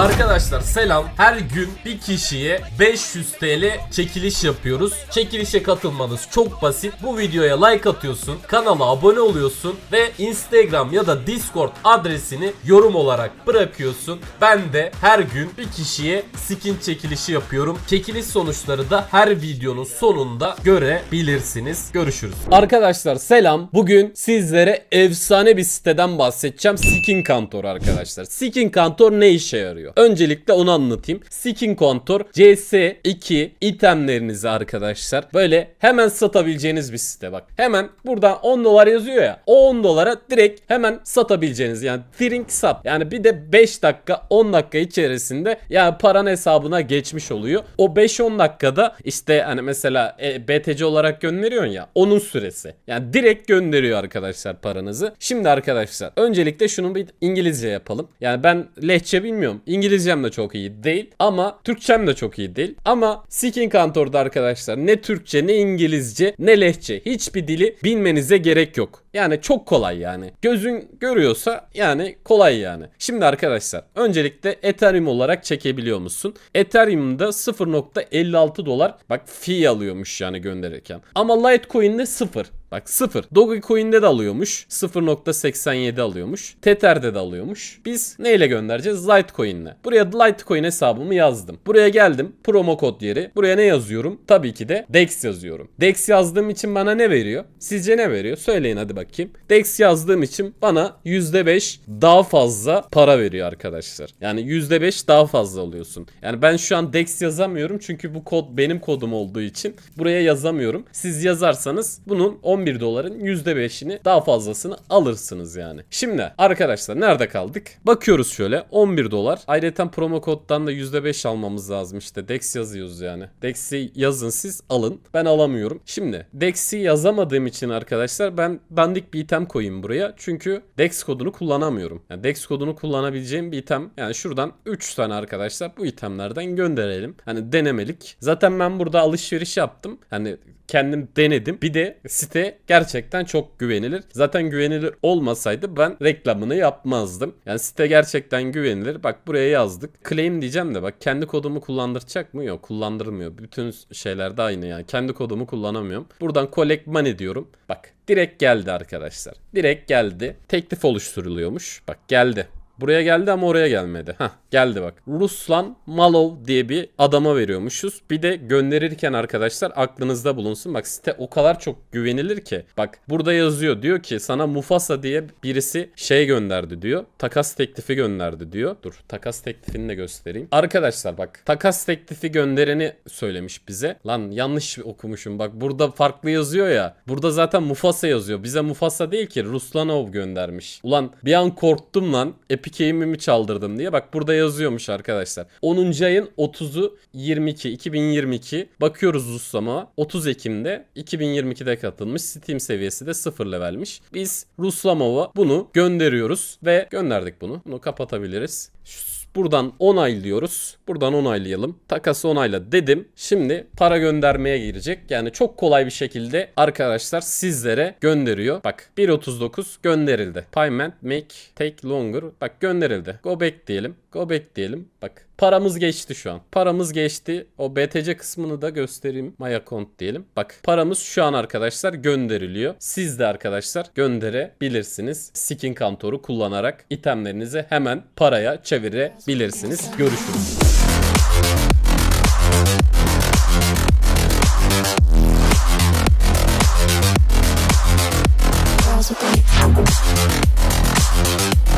Arkadaşlar selam. Her gün bir kişiye 500 TL çekiliş yapıyoruz. Çekilişe katılmanız çok basit. Bu videoya like atıyorsun, kanala abone oluyorsun ve Instagram ya da Discord adresini yorum olarak bırakıyorsun. Ben de her gün bir kişiye skin çekilişi yapıyorum. Çekiliş sonuçları da her videonun sonunda görebilirsiniz. Görüşürüz. Arkadaşlar selam. Bugün sizlere efsane bir siteden bahsedeceğim. Skin Kantor arkadaşlar. Skin Kantor ne işe yarıyor? oluyor. Öncelikle onu anlatayım. Skin Contour CS2 itemlerinizi arkadaşlar böyle hemen satabileceğiniz bir site bak. Hemen buradan 10 dolar yazıyor ya. O 10 dolara direkt hemen satabileceğiniz yani trink sap. Yani bir de 5 dakika 10 dakika içerisinde yani paran hesabına geçmiş oluyor. O 5-10 dakikada işte hani mesela e, BTC olarak gönderiyorsun ya onun süresi. Yani direkt gönderiyor arkadaşlar paranızı. Şimdi arkadaşlar öncelikle şunu bir İngilizce yapalım. Yani ben lehçe bilmiyorum. İngilizce İngilizcem de çok iyi değil ama Türkçem de çok iyi değil. Ama Seeking Kantor'da arkadaşlar ne Türkçe ne İngilizce ne lehçe hiçbir dili bilmenize gerek yok. Yani çok kolay yani. Gözün görüyorsa yani kolay yani. Şimdi arkadaşlar öncelikle Ethereum olarak çekebiliyor musun? Ethereum'da 0.56 dolar bak fee alıyormuş yani gönderirken. Ama Litecoin'de 0. Bak 0. Dogecoin'de de alıyormuş. 0.87 alıyormuş. Tether'de de alıyormuş. Biz neyle göndereceğiz? Litecoin'le. Buraya Litecoin hesabımı yazdım. Buraya geldim. Promo kod yeri. Buraya ne yazıyorum? Tabii ki de DEX yazıyorum. DEX yazdığım için bana ne veriyor? Sizce ne veriyor? Söyleyin hadi bakayım. DEX yazdığım için bana %5 daha fazla para veriyor arkadaşlar. Yani %5 daha fazla alıyorsun. Yani ben şu an DEX yazamıyorum çünkü bu kod benim kodum olduğu için buraya yazamıyorum. Siz yazarsanız bunun 10 11 doların %5'ini daha fazlasını alırsınız yani. Şimdi arkadaşlar nerede kaldık? Bakıyoruz şöyle 11 dolar. Ayrıca promo koddan da %5 almamız lazım işte DEX yazıyoruz yani. DEX'i yazın siz alın. Ben alamıyorum. Şimdi DEX'i yazamadığım için arkadaşlar ben dandik bir item koyayım buraya. Çünkü DEX kodunu kullanamıyorum. Yani DEX kodunu kullanabileceğim bir item. Yani şuradan 3 tane arkadaşlar bu itemlerden gönderelim. Hani denemelik. Zaten ben burada alışveriş yaptım. Hani kendim denedim. Bir de site gerçekten çok güvenilir. Zaten güvenilir olmasaydı ben reklamını yapmazdım. Yani site gerçekten güvenilir. Bak buraya yazdık. Claim diyeceğim de bak kendi kodumu kullandıracak mı? Yok kullandırmıyor. Bütün şeylerde aynı yani. Kendi kodumu kullanamıyorum. Buradan collect money diyorum. Bak direkt geldi arkadaşlar. Direkt geldi. Teklif oluşturuluyormuş. Bak geldi. Buraya geldi ama oraya gelmedi. Ha, geldi bak. Ruslan Malov diye bir adama veriyormuşuz. Bir de gönderirken arkadaşlar aklınızda bulunsun. Bak site o kadar çok güvenilir ki. Bak burada yazıyor diyor ki sana Mufasa diye birisi şey gönderdi diyor. Takas teklifi gönderdi diyor. Dur takas teklifini de göstereyim. Arkadaşlar bak takas teklifi göndereni söylemiş bize. Lan yanlış okumuşum bak burada farklı yazıyor ya. Burada zaten Mufasa yazıyor. Bize Mufasa değil ki Ruslanov göndermiş. Ulan bir an korktum lan. Epic mi çaldırdım diye. Bak burada yazıyormuş arkadaşlar. 10. ayın 30'u 22 2022. Bakıyoruz Ruslam'a. 30 Ekim'de 2022'de katılmış. Steam seviyesi de 0 levelmiş. Biz Ruslamov'a bunu gönderiyoruz ve gönderdik bunu. Bunu kapatabiliriz. Şu Buradan onaylıyoruz. Buradan onaylayalım. Takası onayla dedim. Şimdi para göndermeye girecek. Yani çok kolay bir şekilde arkadaşlar sizlere gönderiyor. Bak 1.39 gönderildi. Payment make take longer. Bak gönderildi. Go back diyelim. Go back diyelim. Bak Paramız geçti şu an. Paramız geçti. O BTC kısmını da göstereyim. Maya kont diyelim. Bak paramız şu an arkadaşlar gönderiliyor. Siz de arkadaşlar gönderebilirsiniz. Skin kantoru kullanarak itemlerinizi hemen paraya çevirebilirsiniz. Görüşürüz. Thank you.